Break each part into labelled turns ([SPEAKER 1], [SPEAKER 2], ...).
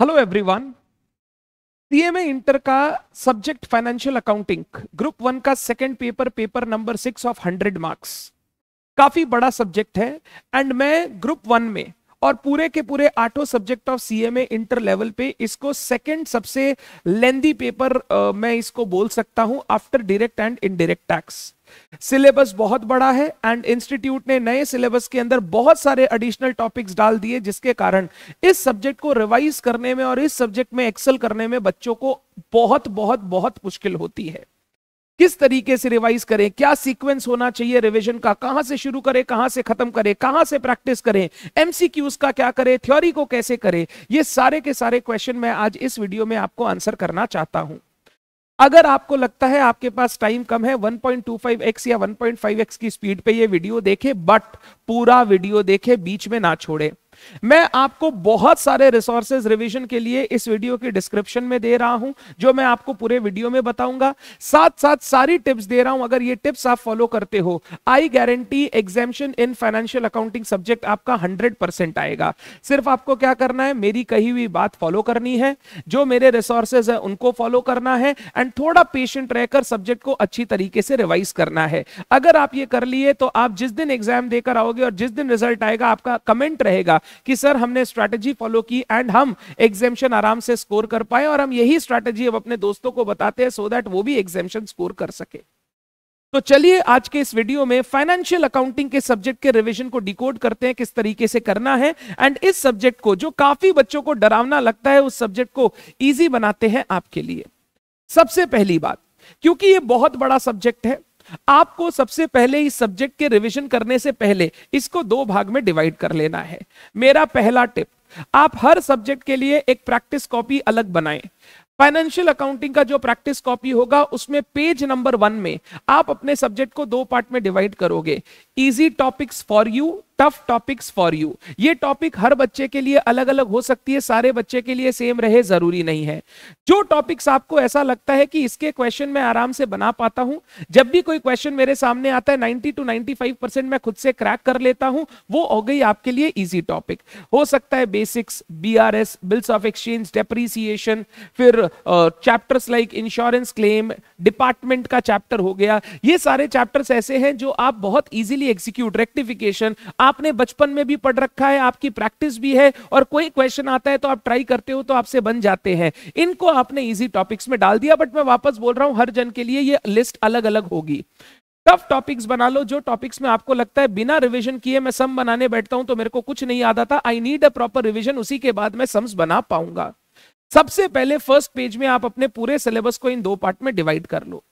[SPEAKER 1] hello everyone CMA inter का subject financial accounting group one का second paper paper number six of hundred marks काफी बड़ा subject है and मैं group one में और पूरे के पूरे आठों subject of CMA inter level पे इसको सेकंड सबसे लेंदी पेपर आ, मैं इसको बोल सकता हूं after direct and indirect tax syllabus बहुत बड़ा है एंड इंस्टीट्यूट ने नए सिलेबस के अंदर बहुत सारे एडिशनल टॉपिक्स डाल दिए जिसके कारण इस सब्जेक्ट को रिवाइज करने में और इस सब्जेक्ट में एक्सेल करने में बच्चों को बहुत बहुत बहुत मुश्किल होती है किस तरीके से रिवाइज करें क्या सीक्वेंस होना चाहिए रिवीजन का कहां से शुरू करें कहां से खत्म करें कहां से प्रैक्टिस करें एमसीक्यूज का क्या करें थ्योरी को कैसे करें ये सारे के सारे क्वेश्चन मैं आज इस वीडियो में आपको आंसर करना चाहता हूं अगर आपको लगता है आपके पास टाइम कम है 1.25x या 1.5x की स्पीड पे ये वीडियो देखे बट पूरा वीडियो देखे बीच में ना छोड़े मैं आपको बहुत सारे रिसोर्सेज रिवीजन के लिए इस वीडियो के डिस्क्रिप्शन में दे रहा हूं जो मैं आपको पूरे वीडियो में बताऊंगा साथ साथ सारी टिप्स दे रहा हूं अगर ये टिप्स आप फॉलो करते हो I guarantee exemption in financial accounting subject आपका हंड्रेड आएगा सिर्फ आपको क्या करना है मेरी कही हुई बात फॉलो करनी है जो मेरे रिसोर्सेज है उनको फॉलो करना है एंड थोड़ा पेशेंट रहकर सब्जेक्ट को अच्छी तरीके से रिवाइज करना है अगर आप ये कर लिए तो आप जिस दिन एग्जाम देकर आओगे और जिस दिन रिजल्ट आएगा आपका कमेंट रहेगा कि सर हमने स्ट्रैटेजी फॉलो की एंड हम एग्जेम्शन आराम से स्कोर कर पाए और हम यही स्ट्रैटेजी अब अपने दोस्तों को बताते हैं सो दैट वो भी एग्जेम्शन स्कोर कर सके तो चलिए आज के इस वीडियो में फाइनेंशियल अकाउंटिंग के सब्जेक्ट के रिवीजन को डिकोड करते हैं किस तरीके से करना है एंड इस सब्जेक्ट को जो काफी बच्चों को डरावना लगता है उस सब्जेक्ट को इजी बनाते हैं आपके लिए सबसे पहली बात क्योंकि ये बहुत बड़ा सब्जेक्ट है आपको सबसे पहले इस सब्जेक्ट के रिविजन करने से पहले इसको दो भाग में डिवाइड कर लेना है मेरा पहला टिप आप हर सब्जेक्ट के लिए एक प्रैक्टिस कॉपी अलग बनाएं फाइनेंशियल अकाउंटिंग का जो प्रैक्टिस कॉपी होगा उसमें पेज नंबर वन में आप अपने सब्जेक्ट को दो पार्ट में डिवाइड करोगे easy topics for you tough topics for you ये टॉपिक हर बच्चे के लिए अलग अलग हो सकती है सारे बच्चे के लिए सेम रहे जरूरी नहीं है जो टॉपिक्स आपको ऐसा लगता है कि इसके क्वेश्चन मैं आराम से बना पाता हूं जब भी कोई क्वेश्चन मेरे सामने आता है 90 टू 95 परसेंट मैं खुद से क्रैक कर लेता हूं वो हो गई आपके लिए ईजी टॉपिक हो सकता है basics B bills of exchange depreciation फिर chapters like insurance claim department का चैप्टर हो गया ये सारे चैप्टर्स ऐसे हैं जो आप बहुत ईजिली एग्जीक्यूट रेक्टिफिकेशन आपने बचपन में भी पढ़ रखा है आपकी प्रैक्टिस भी है और कोई क्वेश्चन आता है तो आप ट्राई करते हो तो आपसे बन जाते हैं इनको आपने इजी टॉपिक्स में डाल दिया बट मैं वापस बोल रहा हूं हर जन के लिए ये लिस्ट अलग अलग होगी टफ टॉपिक्स बना लो जो टॉपिक्स में आपको लगता है बिना रिविजन किए मैं सम बनाने बैठता हूं तो मेरे को कुछ नहीं आता था I need a proper revision उसी के बाद मैं सम्स बना पाऊंगा सबसे पहले फर्स्ट पेज में आप अपने पूरे सिलेबस को इन दो पार्ट में डिवाइड कर लो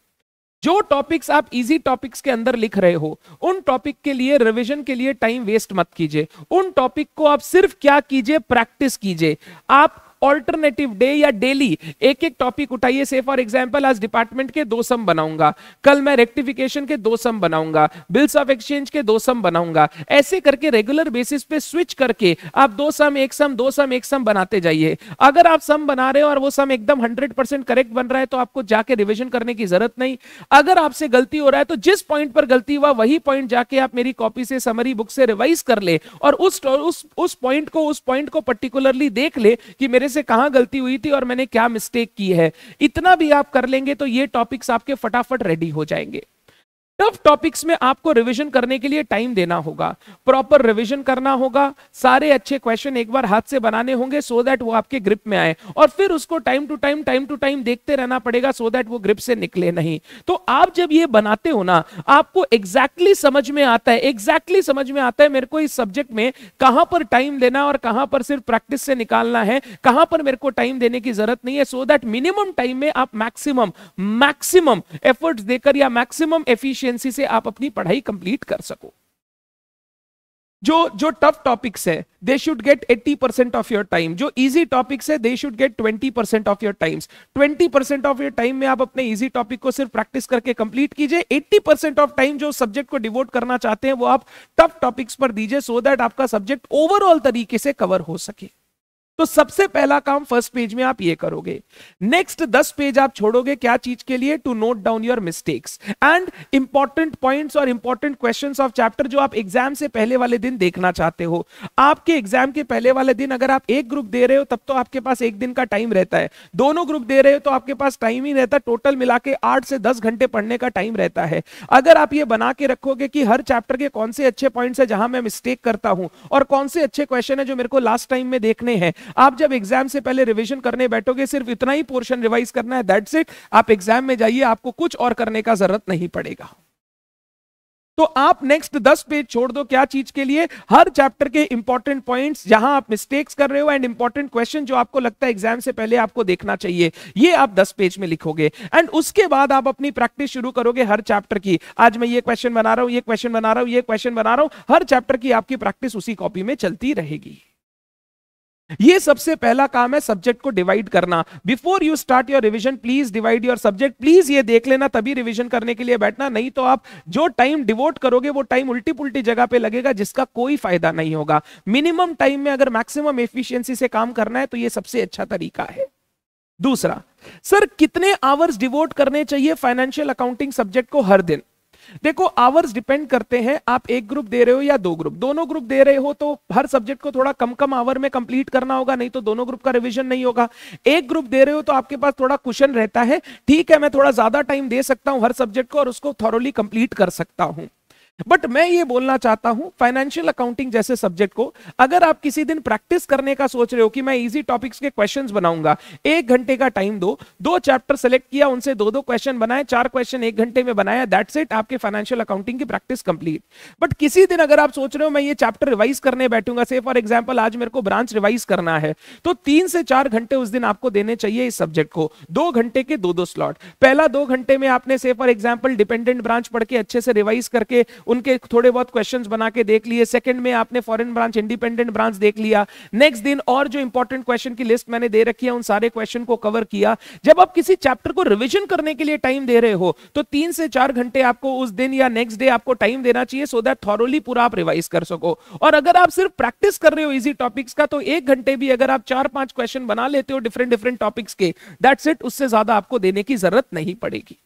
[SPEAKER 1] जो टॉपिक्स आप इजी टॉपिक्स के अंदर लिख रहे हो उन टॉपिक के लिए रिविजन के लिए टाइम वेस्ट मत कीजिए उन टॉपिक को आप सिर्फ क्या कीजिए प्रैक्टिस कीजिए आप ऑल्टरनेटिव डे या डेली एक एक टॉपिक उठाइए से फॉर एग्जाम्पल आज डिपार्टमेंट के दो सम बनाऊंगा कल मैं रेक्टिफिकेशन के दो सम बनाऊंगा बिल्स ऑफ एक्सचेंज के दो सम बनाऊंगा ऐसे करके रेगुलर बेसिस पे स्विच करके आप दो सम एक सम दो सम एक सम बनाते जाइए अगर आप सम बना रहे हो और वो सम एकदम हंड्रेड परसेंट करेक्ट बन रहा है तो आपको जाके रिविजन करने की जरूरत नहीं अगर आपसे गलती हो रहा है तो जिस पॉइंट पर गलती हुआ वही पॉइंट जाके आप मेरी कॉपी से समरी बुक से रिवाइज कर ले और उस उस उस पॉइंट को उस पॉइंट को पर्टिकुलरली देख ले कि मेरे से कहां गलती हुई थी और मैंने क्या मिस्टेक की है इतना भी आप कर लेंगे तो ये टॉपिक्स आपके फटाफट रेडी हो जाएंगे टफ टॉपिक्स में आपको रिवीजन करने के लिए टाइम देना होगा प्रॉपर रिवीजन करना होगा सारे अच्छे क्वेश्चन एक बार हाथ से बनाने होंगे सो so दैट वो आपके ग्रिप में आए और फिर उसको time to time time to time देखते रहना पड़ेगा सो so दैट वो ग्रिप से निकले नहीं तो आप जब ये बनाते हो ना आपको एग्जैक्टली exactly समझ में आता है एग्जैक्टली exactly समझ में आता है मेरे को इस सब्जेक्ट में कहां पर टाइम देना और कहां पर सिर्फ प्रैक्टिस से निकालना है कहां पर मेरे को टाइम देने की जरूरत नहीं है सो दैट मिनिमम टाइम में आप मैक्सिमम मैक्सिमम एफर्ट्स देकर या मैक्सिमम एफिशियंट एफिशिएंसी से आप अपनी पढ़ाई कंप्लीट कर सको जो जो टफ टॉपिक्स है they should get 80 percent of your time जो इजी टॉपिक्स है they should get 20 percent of your times 20 percent of your time में आप अपने इजी टॉपिक को सिर्फ प्रैक्टिस करके कंप्लीट कीजिए 80 परसेंट ऑफ टाइम जो सब्जेक्ट को डिवोट करना चाहते हैं वो आप टफ टॉपिक्स पर दीजिए सो so दैट आपका सब्जेक्ट ओवरऑल तरीके से कवर हो सके तो सबसे पहला काम फर्स्ट पेज में आप ये करोगे नेक्स्ट दस पेज आप छोड़ोगे क्या चीज के लिए to note down your mistakes and important points और इंपॉर्टेंट क्वेश्चंस ऑफ चैप्टर जो आप एग्जाम से पहले वाले दिन देखना चाहते हो आपके एग्जाम के पहले वाले दिन अगर आप एक ग्रुप दे रहे हो तब तो आपके पास एक दिन का टाइम रहता है दोनों ग्रुप दे रहे हो तो आपके पास टाइम ही रहता है टोटल मिला के आठ से दस घंटे पढ़ने का टाइम रहता है अगर आप ये बना के रखोगे कि हर चैप्टर के कौन से अच्छे पॉइंट्स है जहां मैं मिस्टेक करता हूं और कौन से अच्छे क्वेश्चन है जो मेरे को लास्ट टाइम में देखने हैं आप जब एग्जाम से पहले रिविजन करने बैठोगे सिर्फ इतना ही पोर्शन रिवाइज करना है दैट्स इट आप एग्जाम में जाइए आपको कुछ और करने का जरूरत नहीं पड़ेगा तो आप नेक्स्ट दस पेज छोड़ दो क्या चीज के लिए हर चैप्टर के इंपॉर्टेंट पॉइंट्स जहां आप मिस्टेक्स कर रहे हो एंड इंपॉर्टेंट क्वेश्चन जो आपको लगता है एग्जाम से पहले आपको देखना चाहिए ये आप दस पेज में लिखोगे एंड उसके बाद आप अपनी प्रैक्टिस शुरू करोगे हर चैप्टर की आज मैं ये क्वेश्चन बना रहा हूं ये क्वेश्चन बना रहा हूं ये क्वेश्चन बना रहा हूं हर चैप्टर की आपकी प्रैक्टिस उसी कॉपी में चलती रहेगी ये सबसे पहला काम है सब्जेक्ट को डिवाइड करना before you start your revision please divide your subject please ये देख लेना तभी रिवीजन करने के लिए बैठना नहीं तो आप जो टाइम डिवोट करोगे वो टाइम उल्टी पुल्टी जगह पे लगेगा जिसका कोई फायदा नहीं होगा मिनिमम टाइम में अगर मैक्सिमम एफिशियंसी से काम करना है तो यह सबसे अच्छा तरीका है दूसरा सर कितने आवर्स डिवोट करने चाहिए फाइनेंशियल अकाउंटिंग सब्जेक्ट को हर दिन देखो आवर्स डिपेंड करते हैं आप एक ग्रुप दे रहे हो या दो ग्रुप दोनों ग्रुप दे रहे हो तो हर सब्जेक्ट को थोड़ा कम कम आवर में कंप्लीट करना होगा नहीं तो दोनों ग्रुप का रिविजन नहीं होगा एक ग्रुप दे रहे हो तो आपके पास थोड़ा क्वेश्चन रहता है ठीक है मैं थोड़ा ज्यादा टाइम दे सकता हूं हर सब्जेक्ट को और उसको थॉरोली कंप्लीट कर सकता हूं बट मैं ये बोलना चाहता हूं फाइनेंशियल अकाउंटिंग जैसे सब्जेक्ट को अगर आप किसी दिन प्रैक्टिस करने का सोच रहे हो कि मैं इजी टॉपिक्स के क्वेश्चंस बनाऊंगा एक घंटे का टाइम दो दो चैप्टर सेलेक्ट किया उनसे दो दो क्वेश्चन बनाए चार क्वेश्चन एक घंटे में बनाया दैट्स इट आपके फाइनेंशियल अकाउंटिंग की प्रैक्टिस कंप्लीट बट किसी दिन अगर आप सोच रहे हो मैं ये चैप्टर रिवाइज करने बैठूंगा से फॉर एग्जाम्पल आज मेरे को ब्रांच रिवाइज करना है तो तीन से चार घंटे उस दिन आपको देने चाहिए इस सब्जेक्ट को दो घंटे के दो दो स्लॉट पहला दो घंटे में आपने से फॉर एग्जाम्पल डिपेंडेंट ब्रांच पढ़ के अच्छे से रिवाइज करके उनके थोड़े बहुत क्वेश्चन बना के देख लिए सेकंड में आपने फॉरन ब्रांच इंडिपेंडेंट ब्रांच देख लिया नेक्स्ट दिन और जो इंपॉर्टेंट क्वेश्चन की लिस्ट मैंने दे रखी है उन सारे क्वेश्चन को कवर किया जब आप किसी चैप्टर को रिविजन करने के लिए टाइम दे रहे हो तो तीन से चार घंटे आपको उस दिन या नेक्स्ट डे आपको टाइम देना चाहिए सो दैट थॉरोली पूरा आप रिवाइज कर सको और अगर आप सिर्फ प्रैक्टिस कर रहे हो इजी टॉपिक्स का तो एक घंटे भी अगर आप चार पांच क्वेश्चन बना लेते हो डिफरेंट डिफरेंट टॉपिक्स के दैट्स इट उससे ज्यादा आपको देने की जरूरत नहीं पड़ेगी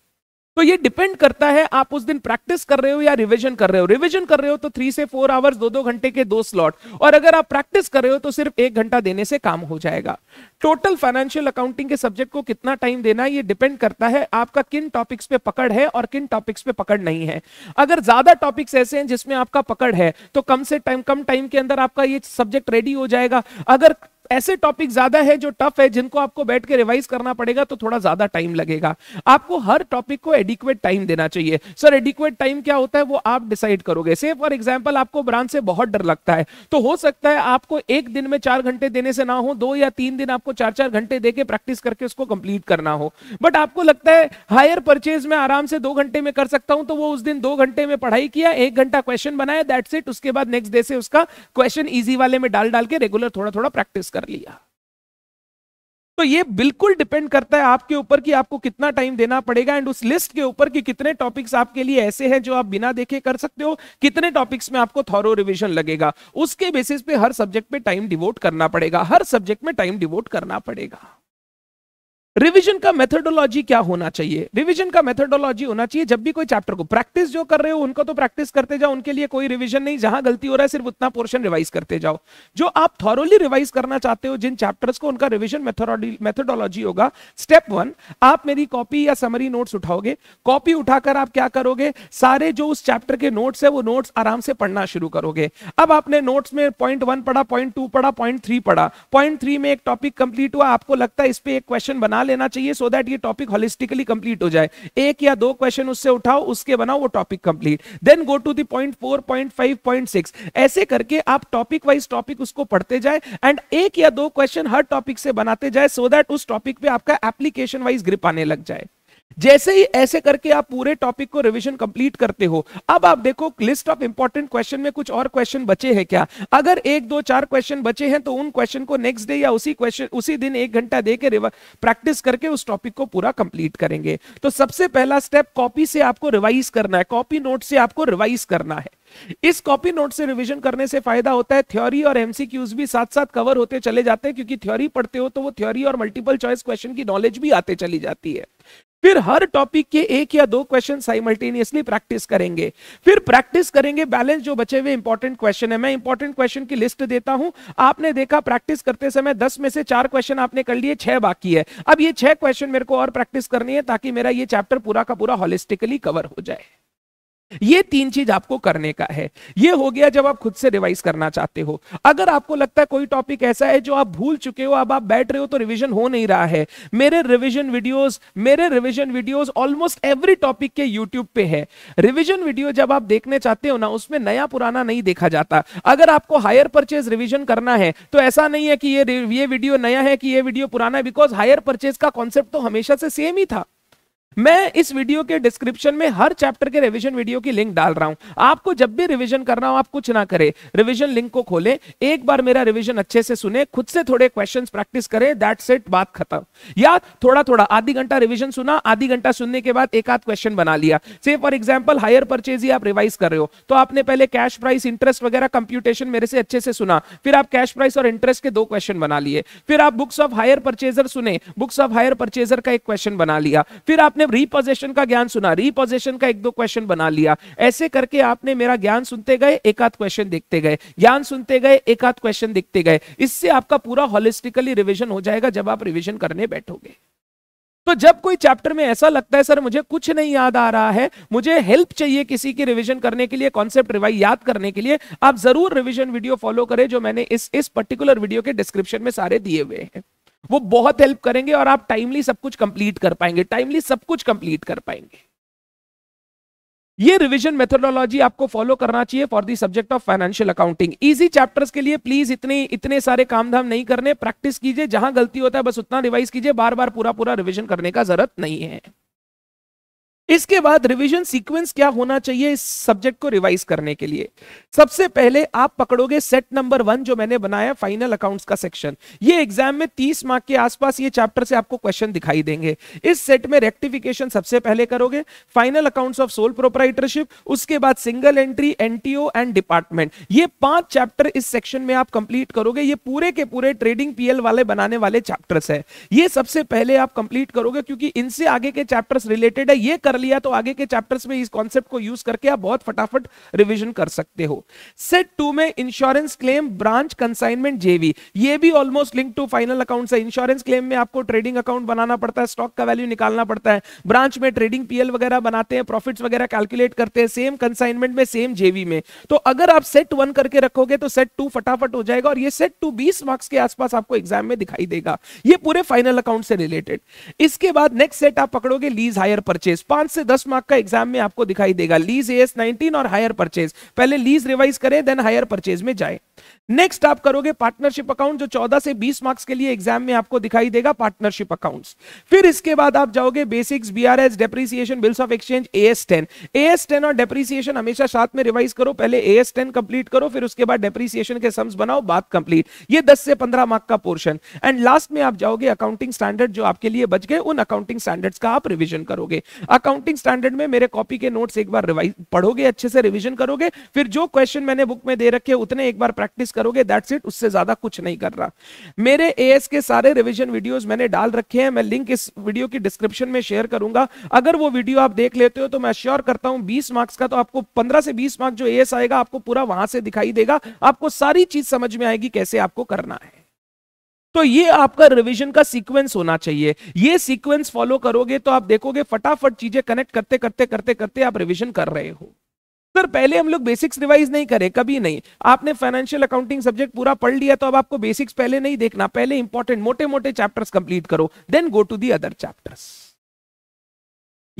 [SPEAKER 1] तो ये डिपेंड करता है आप उस दिन प्रैक्टिस कर रहे हो या रिविजन कर रहे हो रिविजन कर रहे हो तो थ्री से फोर आवर्स दो दो घंटे के दो स्लॉट और अगर आप प्रैक्टिस कर रहे हो तो सिर्फ एक घंटा देने से काम हो जाएगा टोटल फाइनेंशियल अकाउंटिंग के सब्जेक्ट को कितना टाइम देना ये डिपेंड करता है आपका किन टॉपिक्स पे पकड़ है और किन टॉपिक्स पे पकड़ नहीं है अगर ज्यादा टॉपिक्स ऐसे हैं जिसमें आपका पकड़ है तो कम से टाइम कम टाइम के अंदर आपका ये सब्जेक्ट रेडी हो जाएगा अगर ऐसे टॉपिक ज्यादा है जो टफ है जिनको आपको बैठ के रिवाइज करना पड़ेगा तो थोड़ा ज्यादा टाइम लगेगा आपको हर टॉपिक को एडिक्वेट टाइम देना चाहिए सर एडिक्वेट टाइम क्या होता है वो आप डिसाइड करोगे से फॉर एग्जाम्पल आपको ब्रांच से बहुत डर लगता है तो हो सकता है आपको एक दिन में चार घंटे देने से ना हो दो या तीन दिन आपको चार चार घंटे देकर प्रैक्टिस करके उसको कंप्लीट करना हो बट आपको लगता है हायर परचेज में आराम से दो घंटे में कर सकता हूं तो वो उस दिन दो घंटे में पढ़ाई किया एक घंटा क्वेश्चन बनाया दैट्स इट उसके बाद नेक्स्ट डे से उसका क्वेश्चन ईजी वाले में डाल डाल के रेगुलर थोड़ा थोड़ा प्रैक्टिस कर लिया तो ये बिल्कुल डिपेंड करता है आपके ऊपर कि आपको कितना टाइम देना पड़ेगा एंड उस लिस्ट के ऊपर कि कितने टॉपिक्स आपके लिए ऐसे हैं जो आप बिना देखे कर सकते हो कितने टॉपिक्स में आपको थॉरो रिवीजन लगेगा उसके बेसिस पे हर सब्जेक्ट पे टाइम डिवोट करना पड़ेगा हर सब्जेक्ट में टाइम डिवोट करना पड़ेगा रिवीजन का मेथडोलॉजी क्या होना चाहिए रिवीजन का मेथडोलॉजी होना चाहिए जब भी कोई चैप्टर को प्रैक्टिस जो कर रहे हो उनको तो प्रैक्टिस करते जाओ उनके लिए कोई रिवीजन नहीं जहां गलती हो रहा है सिर्फ उतना पोर्शन रिवाइज करते जाओ जो आप थॉरोली रिवाइज करना चाहते हो जिन चैप्टर्स को उनका रिविजन मेथोडोलॉजी होगा स्टेप वन आप मेरी कॉपी या समरी नोट्स उठाओगे कॉपी उठाकर आप क्या करोगे सारे जो उस चैप्टर के नोट्स है वो नोट्स आराम से पढ़ना शुरू करोगे अब आपने नोट्स में पॉइंट वन पढ़ा पॉइंट टू पढ़ा पॉइंट थ्री पढ़ा पॉइंट थ्री में एक टॉपिक कंप्लीट हुआ आपको लगता है इस पर एक क्वेश्चन बना बना लेना चाहिए सो so दैट ये टॉपिक होलिस्टिकली कंप्लीट हो जाए एक या दो क्वेश्चन उससे उठाओ उसके बनाओ वो topic complete then go to the point four point five point six ऐसे करके आप टॉपिक वाइज टॉपिक उसको पढ़ते जाए एंड एक या दो क्वेश्चन हर टॉपिक से बनाते जाए सो so दैट उस टॉपिक पे आपका एप्लीकेशन वाइज ग्रिप आने लग जाए जैसे ही ऐसे करके आप पूरे टॉपिक को रिविजन कंप्लीट करते हो अब आप देखो लिस्ट ऑफ इंपॉर्टेंट क्वेश्चन में कुछ और क्वेश्चन बचे हैं क्या अगर एक दो चार क्वेश्चन बचे हैं तो उन क्वेश्चन को नेक्स्ट डे या उसी क्वेश्चन उसी दिन एक घंटा देकर प्रैक्टिस करके उस टॉपिक को पूरा कंप्लीट करेंगे तो सबसे पहला स्टेप कॉपी से आपको रिवाइज करना है कॉपी नोट से आपको रिवाइज करना है इस कॉपी नोट से रिवीजन करने से फायदा होता है थ्योरी और एमसीक्यूज भी साथ साथ कवर होते चले जाते हैं क्योंकि थ्योरी पढ़ते हो तो वो थ्योरी और मल्टीपल चॉइस क्वेश्चन की नॉलेज भी आते चली जाती है फिर हर टॉपिक के एक या दो क्वेश्चन साइमल्टेनियसली प्रैक्टिस करेंगे फिर प्रैक्टिस करेंगे बैलेंस जो बचे हुए इंपॉर्टेंट क्वेश्चन है मैं इंपॉर्टेंट क्वेश्चन की लिस्ट देता हूं आपने देखा प्रैक्टिस करते समय दस में से चार क्वेश्चन आपने कर लिए छह बाकी है अब ये छह क्वेश्चन मेरे को और प्रैक्टिस करनी है ताकि मेरा ये चैप्टर पूरा का पूरा होलिस्टिकली कवर हो जाए ये तीन चीज आपको करने का है ये हो गया जब आप खुद से रिवाइज करना चाहते हो अगर आपको लगता है कोई टॉपिक ऐसा है जो आप भूल चुके हो अब आप बैठ रहे हो तो रिवीजन हो नहीं रहा है मेरे रिवीजन वीडियोस मेरे revision videos almost every topic के यूट्यूब पे है रिवीजन वीडियो जब आप देखने चाहते हो ना उसमें नया पुराना नहीं देखा जाता अगर आपको हायर परचेज रिविजन करना है तो ऐसा नहीं है कि ये ये वीडियो नया है कि ये वीडियो पुराना है बिकॉज हायर परचेज का कॉन्सेप्ट तो हमेशा से सेम ही था मैं इस वीडियो के डिस्क्रिप्शन में हर चैप्टर के रिविजन वीडियो की लिंक डाल रहा हूं आपको जब भी रिविजन करना हो आप कुछ ना करें रिविजन लिंक को खोलें एक बार मेरा रिविजन अच्छे से सुने खुद से थोड़े क्वेश्चन प्रैक्टिस करें दैट सेट बात खत्म या थोड़ा थोड़ा आधी घंटा रिविजन सुना आधी घंटा सुनने के बाद एक आध क्वेश्चन बना लिया से फॉर एग्जाम्पल हायर परचेज ही आप रिवाइज कर रहे हो तो आपने पहले कैश प्राइस इंटरेस्ट वगैरह कंप्यूटेशन मेरे से अच्छे से सुना फिर आप कैश प्राइस और इंटरेस्ट के दो क्वेश्चन बना लिए फिर आप बुक्स ऑफ हायर परचेजर सुने बुक्स ऑफ हायर परचेजर का एक क्वेश्चन बना लिया फिर आपने जब रिपोजेशन का ज्ञान सुना रिपोजेशन का एक दो क्वेश्चन बना लिया ऐसे करके आपने मेरा ज्ञान सुनते गए एक आध क्वेश्चन देखते गए ज्ञान सुनते गए एक आध क्वेश्चन देखते गए इससे आपका पूरा होलिस्टिकली रिविजन हो जाएगा जब आप रिविजन करने बैठोगे तो जब कोई चैप्टर में ऐसा लगता है सर मुझे कुछ नहीं याद आ रहा है मुझे हेल्प चाहिए किसी की रिवीजन करने के लिए कॉन्सेप्ट रिवाइज याद करने के लिए आप जरूर रिवीजन वीडियो फॉलो करें जो मैंने इस इस पर्टिकुलर वीडियो के डिस्क्रिप्शन में सारे दिए हुए हैं वो बहुत हेल्प करेंगे और आप टाइमली सब कुछ कंप्लीट कर पाएंगे टाइमली सब कुछ कंप्लीट कर पाएंगे ये रिवीजन मेथोडोलॉजी आपको फॉलो करना चाहिए for the subject of financial accounting easy chapters के लिए प्लीज इतने इतने सारे काम धाम नहीं करने प्रैक्टिस कीजिए जहां गलती होता है बस उतना रिवाइज कीजिए बार बार पूरा पूरा रिवीजन करने का जरूरत नहीं है इसके बाद रिवीजन सीक्वेंस क्या होना चाहिए इस सब्जेक्ट को रिवाइज करने के लिए सबसे पहले आप पकड़ोगे सेट नंबर वन जो मैंने बनाया फाइनल अकाउंट्स का सेक्शन ये एग्जाम में 30 मार्क के आसपास ये चैप्टर से आपको क्वेश्चन दिखाई देंगे इस सेट में रेक्टिफिकेशन सबसे पहले करोगे final accounts of sole proprietorship उसके बाद single entry an and department ये पांच चैप्टर इस सेक्शन में आप कंप्लीट करोगे ये पूरे के पूरे ट्रेडिंग पीएल वाले बनाने वाले चैप्टर्स है ये सबसे पहले आप कंप्लीट करोगे क्योंकि इनसे आगे के चैप्टर्स रिलेटेड है ये कर लिया तो आगे के चैप्टर्स में इस कॉन्सेप्ट को यूज करके आप बहुत फटाफट रिवीजन कर सकते हो सेट टू में insurance claim branch consignment JV ये भी almost link to final account है इंश्योरेंस क्लेम में आपको ट्रेडिंग अकाउंट बनाना पड़ता है स्टॉक का वैल्यू निकालना पड़ता है ब्रांच में ट्रेडिंग पीएल वगैरह बनाते हैं प्रॉफिट वगैरह कैलकुलेट करते हैं सेम कंसाइनमेंट में सेम जेवी में तो अगर आप सेट वन करके रखोगे तो सेट टू फटाफट हो जाएगा और ये सेट टू बीस मार्क्स के आसपास आपको एग्जाम में दिखाई देगा ये पूरे फाइनल अकाउंट से रिलेटेड इसके बाद नेक्स्ट सेट आप पकड़ोगे लीज हायर परचेज पांच से दस मार्क का एग्जाम में आपको दिखाई देगा लीज एस नाइनटीन और हायर परचेज पहले लीज रिवाइज करें देन हायर परचेज में जाए नेक्स्ट आप करोगे पार्टनरशिप अकाउंट जो 14 से 20 मार्क्स के लिए एग्जाम में आपको दिखाई देगा पार्टनरशिप अकाउंट्स फिर इसके बाद आप जाओगे basics BRS depreciation bills of exchange AS 10 AS 10 और डेप्रिसिएशन हमेशा साथ में रिवाइज करो पहले एएस 10 कंप्लीट करो फिर उसके बाद डेप्रिसिएशन के सम्स बनाओ बात कंप्लीट ये 10 से 15 मार्क का पोर्शन एंड लास्ट में आप जाओगे अकाउंटिंग स्टैंडर्ड जो आपके लिए बच गए उन अकाउंटिंग स्टैंडर्ड्स का आप रिविजन करोगे अकाउंट अकाउंटिंग स्टैंडर्ड में मेरे कॉपी के नोट्स एक बार रिवाइज पढ़ोगे अच्छे से रिविजन करोगे फिर जो क्वेश्चन मैंने बुक में दे रखे उतने एक बार प्रैक्टिस करोगे दैट्स इट उससे ज्यादा कुछ नहीं कर रहा मेरे ए के सारे रिविजन वीडियो मैंने डाल रखे हैं मैं लिंक इस वीडियो की डिस्क्रिप्शन में शेयर करूंगा अगर वो वीडियो आप देख लेते हो तो मैं श्योर करता हूँ बीस मार्क्स का तो आपको पंद्रह से बीस मार्क्स जो ए आएगा आपको पूरा वहां से दिखाई देगा आपको सारी चीज समझ में आएगी कैसे आपको करना है तो ये आपका रिवीजन का सीक्वेंस होना चाहिए ये सीक्वेंस फॉलो करोगे तो आप देखोगे फटाफट चीजें कनेक्ट करते करते करते करते आप रिवीजन कर रहे हो सर पहले हम लोग बेसिक्स रिवाइज नहीं करें कभी नहीं आपने फाइनेंशियल अकाउंटिंग सब्जेक्ट पूरा पढ़ लिया तो अब आपको बेसिक्स पहले नहीं देखना पहले इंपॉर्टेंट मोटे मोटे चैप्टर्स कंप्लीट करो then go to the other chapters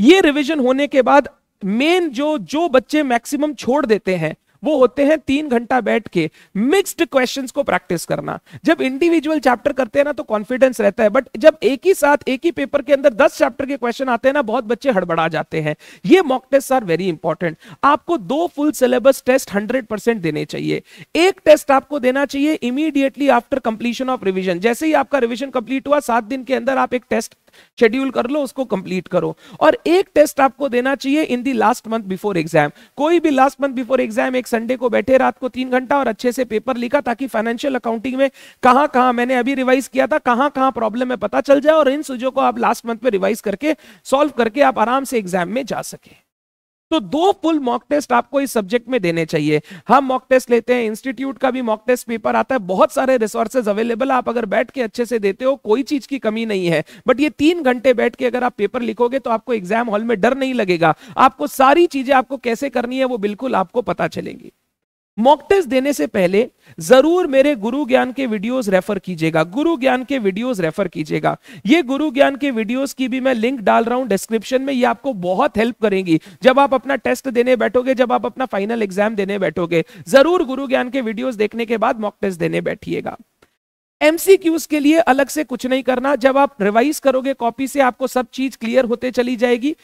[SPEAKER 1] ये रिविजन होने के बाद मेन जो जो बच्चे मैक्सिमम छोड़ देते हैं वो होते हैं तीन घंटा बैठ के मिक्स्ड क्वेश्चंस को प्रैक्टिस करना जब इंडिविजुअल चैप्टर करते हैं ना तो कॉन्फिडेंस रहता है बट जब एक ही साथ एक ही पेपर के अंदर दस चैप्टर के क्वेश्चन आते हैं ना बहुत बच्चे हड़बड़ा जाते हैं ये mock test are very important आपको दो फुल सिलेबस टेस्ट हंड्रेड देने चाहिए एक टेस्ट आपको देना चाहिए immediately after completion of revision जैसे ही आपका रिविजन कंप्लीट हुआ सात दिन के अंदर आप एक टेस्ट शेड्यूल कर लो उसको कंप्लीट करो और एक टेस्ट आपको देना चाहिए in the last month before exam कोई भी लास्ट मंथ बिफोर एग्जाम एक संडे को बैठे रात को तीन घंटा और अच्छे से पेपर लिखा ताकि फाइनेंशियल अकाउंटिंग में कहां कहां मैंने अभी रिवाइज किया था कहां कहां प्रॉब्लम है पता चल जाए और इन चीजों को आप लास्ट मंथ में रिवाइज करके सॉल्व करके आप आराम से एग्जाम में जा सके तो दो फुल मॉक टेस्ट आपको इस सब्जेक्ट में देने चाहिए हम मॉक टेस्ट लेते हैं इंस्टीट्यूट का भी मॉक टेस्ट पेपर आता है बहुत सारे रिसोर्सेज अवेलेबल आप अगर बैठ के अच्छे से देते हो कोई चीज की कमी नहीं है बट ये तीन घंटे बैठ के अगर आप पेपर लिखोगे तो आपको एग्जाम हॉल में डर नहीं लगेगा आपको सारी चीजें आपको कैसे करनी है वो बिल्कुल आपको पता चलेगी मॉक टेस्ट देने से पहले जरूर मेरे गुरु ज्ञान के वीडियोस रेफर कीजिएगा गुरु ज्ञान के वीडियोस रेफर कीजिएगा ये गुरु ज्ञान के वीडियोस की भी मैं लिंक डाल रहा हूं डिस्क्रिप्शन में ये आपको बहुत हेल्प करेंगी जब आप अपना टेस्ट देने बैठोगे जब आप अपना फाइनल एग्जाम देने बैठोगे जरूर गुरु ज्ञान के वीडियोज देखने के बाद मॉक टेस्ट देने बैठिएगा एमसीक्यूज के लिए अलग से कुछ नहीं करना जब आप रिवाइज करोगे कॉपी से आपको सब चीज क्लियर होते चली जाएगी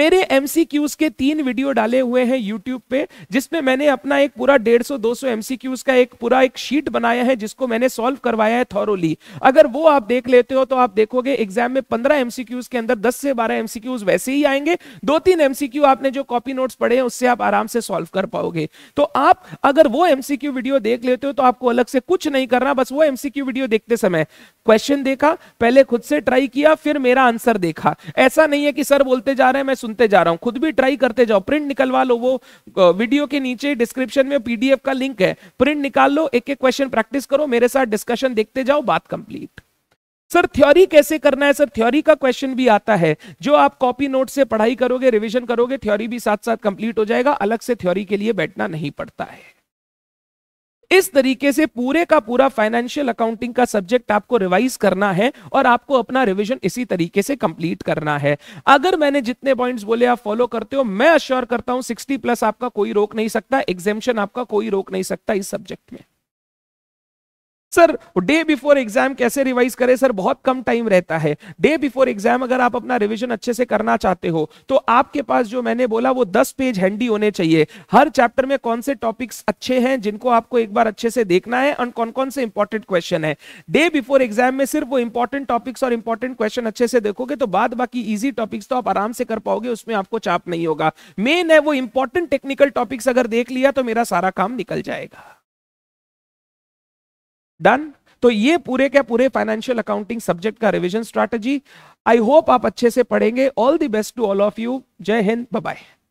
[SPEAKER 1] मेरे एमसीक्यूज के तीन वीडियो डाले हुए हैं यूट्यूब पे जिसमें मैंने अपना एक पूरा डेढ़ सौ दो एमसीक्यूज का एक पूरा एक शीट बनाया है जिसको मैंने सॉल्व करवाया है थॉरोली अगर वो आप देख लेते हो तो आप देखोगे एग्जाम में पंद्रह एमसीक्यूज के अंदर दस से बारह एमसीक्यूज वैसे ही आएंगे दो तीन एमसीक्यू आपने जो कॉपी नोट्स पढ़े हैं उससे आप आराम से सॉल्व कर पाओगे तो आप अगर वो एमसीक्यू वीडियो देख लेते हो तो आपको अलग से कुछ नहीं करना बस वो एमसीक्यू वीडियो वीडियो देखते समय क्वेश्चन देखा पहले खुद से ट्राई किया फिर मेरा आंसर देखा ऐसा नहीं है कि सर बोलते जा रहे हैं मैं सुनते जा रहा हूं खुद भी ट्राई करते जाओ प्रिंट निकलवा लो वो वीडियो के नीचे डिस्क्रिप्शन में पीडीएफ का लिंक है प्रिंट निकाल लो एक एक क्वेश्चन प्रैक्टिस करो मेरे साथ डिस्कशन देखते जाओ बात कंप्लीट सर थ्योरी कैसे करना है सर थ्योरी का क्वेश्चन भी आता है जो आप कॉपी नोट से पढ़ाई करोगे रिवीजन करोगे थ्योरी भी साथ साथ कंप्लीट हो जाएगा अलग से थ्योरी के लिए बैठना नहीं पड़ता है इस तरीके से पूरे का पूरा फाइनेंशियल अकाउंटिंग का सब्जेक्ट आपको रिवाइज करना है और आपको अपना रिविजन इसी तरीके से कंप्लीट करना है अगर मैंने जितने पॉइंट्स बोले आप फॉलो करते हो मैं अश्योर करता हूं सिक्सटी प्लस आपका कोई रोक नहीं सकता एग्जेम्शन आपका कोई रोक नहीं सकता इस सब्जेक्ट में सर डे बिफोर एग्जाम कैसे रिवाइज करें सर बहुत कम टाइम रहता है डे बिफोर एग्जाम अगर आप अपना रिविजन अच्छे से करना चाहते हो तो आपके पास जो मैंने बोला वो दस पेज हैंडी होने चाहिए हर चैप्टर में कौन से टॉपिक्स अच्छे हैं जिनको आपको एक बार अच्छे से देखना है और कौन कौन से इंपॉर्टेंट क्वेश्चन है डे बिफोर एग्जाम में सिर्फ वो इंपॉर्टेंट टॉपिक्स और इंपॉर्टेंट क्वेश्चन अच्छे से देखोगे तो बाद बाकी इजी टॉपिक्स तो आप आराम से कर पाओगे उसमें आपको चाप नहीं होगा मेन है वो इंपॉर्टेंट टेक्निकल टॉपिक्स अगर देख लिया तो मेरा सारा काम निकल जाएगा डन तो ये पूरे क्या पूरे फाइनेंशियल अकाउंटिंग सब्जेक्ट का रिविजन स्ट्रैटेजी आई होप आप अच्छे से पढ़ेंगे all the best to all of you जय हिंद बाय